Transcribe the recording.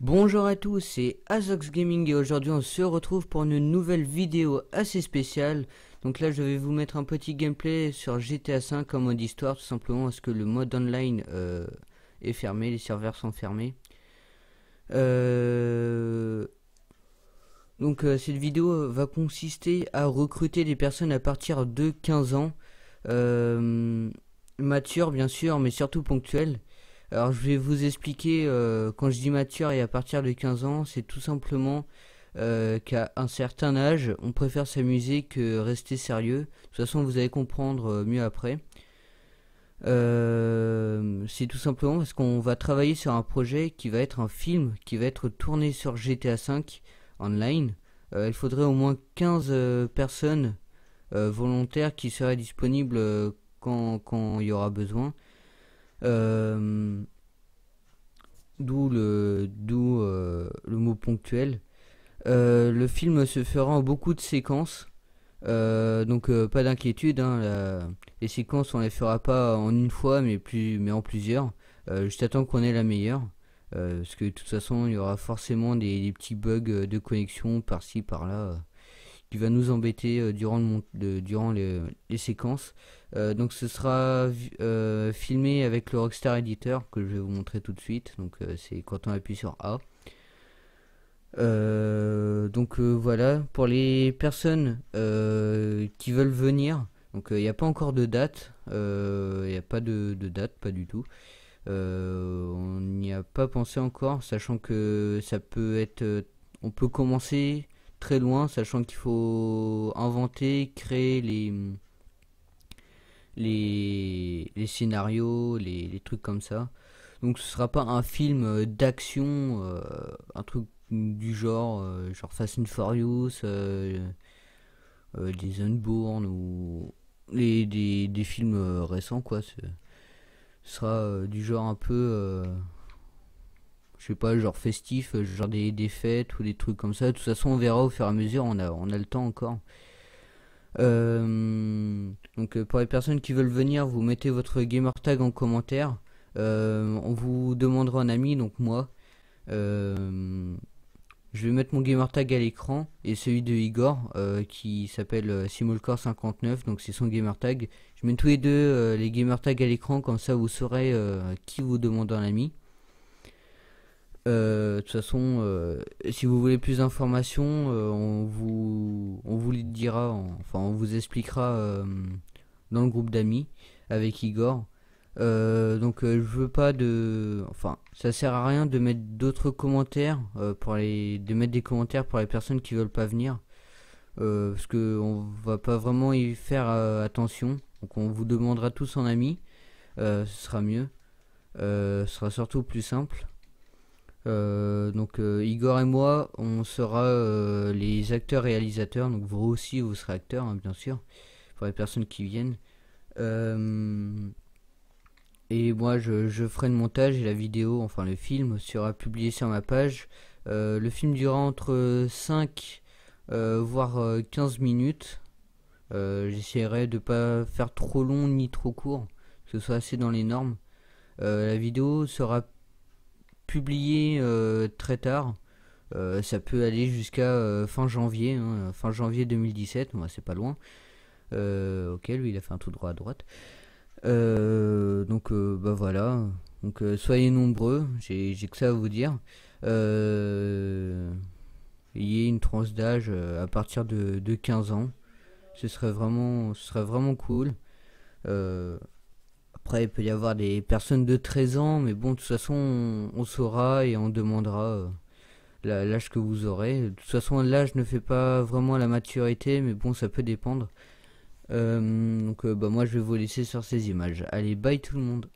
Bonjour à tous, c'est Azox Gaming et aujourd'hui on se retrouve pour une nouvelle vidéo assez spéciale. Donc là je vais vous mettre un petit gameplay sur GTA V en mode histoire tout simplement parce que le mode online euh, est fermé, les serveurs sont fermés. Euh, donc euh, cette vidéo va consister à recruter des personnes à partir de 15 ans, matures bien sûr mais surtout ponctuelles. Alors je vais vous expliquer, euh, quand je dis mature et à partir de 15 ans, c'est tout simplement euh, qu'à un certain âge, on préfère s'amuser que rester sérieux. De toute façon, vous allez comprendre euh, mieux après. c'est tout simplement parce qu'on va travailler sur un projet qui va être un film, qui va être tourné sur GTA V online. il faudrait au moins 15 personnes volontaires qui seraient disponibles quand, quand il y aura besoin. Euh, d'où le, d'où, euh, le mot ponctuel. Euh, le film se fera en beaucoup de séquences. donc pas d'inquiétude, hein, les séquences on les fera pas en une fois mais, en plusieurs. juste t'attends qu'on ait la meilleure. parce que de toute façon il y aura forcément des, des petits bugs de connexion par-ci par-là qui va nous embêter euh, durant, le, durant les, séquences. Euh, donc ce sera euh, filmé avec le Rockstar Editor que je vais vous montrer tout de suite. Donc c'est quand on appuie sur A. donc voilà, pour les personnes qui veulent venir, donc il n'y a pas encore de date, il n'y a pas de, date, pas du tout. on n'y a pas pensé encore, sachant que ça peut être, on peut commencer très loin, sachant qu'il faut inventer, créer les, les, scénarios, les, trucs comme ça. Donc ce sera pas un film euh, d'action, euh, un truc du genre, euh, genre Fast and Furious, des Unborn ou les, des, des films récents quoi. Ce sera du genre un peu je sais pas, genre festif, euh, genre des, des, fêtes ou des trucs comme ça. De toute façon, on verra au fur et à mesure, on a, on a le temps encore. Euh, donc euh, pour les personnes qui veulent venir, vous mettez votre gamer tag en commentaire. on vous demandera un ami, donc moi. je vais mettre mon gamer tag à l'écran et celui de Igor qui s'appelle Simulcore59, donc c'est son gamer tag. Je mets tous les deux les gamer tags à l'écran, comme ça vous saurez qui vous demande un ami. Euh, de toute façon, euh, si vous voulez plus d'informations, euh, on, vous, les dira, enfin on vous expliquera dans le groupe d'amis avec Igor. donc je veux pas de, enfin ça sert à rien de mettre d'autres commentaires pour les, de mettre des commentaires pour les personnes qui veulent pas venir, parce que on va pas vraiment y faire attention. Donc on vous demandera tous en ami, ce sera mieux, ce sera surtout plus simple. Euh, donc euh, Igor et moi, on sera euh, les acteurs réalisateurs. Donc vous aussi, vous serez acteurs, hein, bien sûr, pour les personnes qui viennent. et moi, je, ferai le montage et la vidéo, enfin le film, sera publié sur ma page. le film durera entre 5 voire 15 minutes. J'essaierai de pas faire trop long ni trop court, que ce soit assez dans les normes. la vidéo sera publié euh, très tard. Euh, ça peut aller jusqu'à euh, fin janvier, hein, fin janvier 2017, moi c'est pas loin. ok, lui il a fait un tout droit à droite. donc bah voilà, donc soyez nombreux, j'ai que ça à vous dire. Euh, ayez une tranche d'âge à partir de, 15 ans. Ce serait vraiment, ce serait vraiment cool. Après, il peut y avoir des personnes de 13 ans, mais bon, de toute façon, on, saura et on demandera euh, l'âge que vous aurez. De toute façon, l'âge ne fait pas vraiment la maturité, mais bon, ça peut dépendre. Euh, donc, euh, bah, moi, je vais vous laisser sur ces images. Allez, bye tout le monde.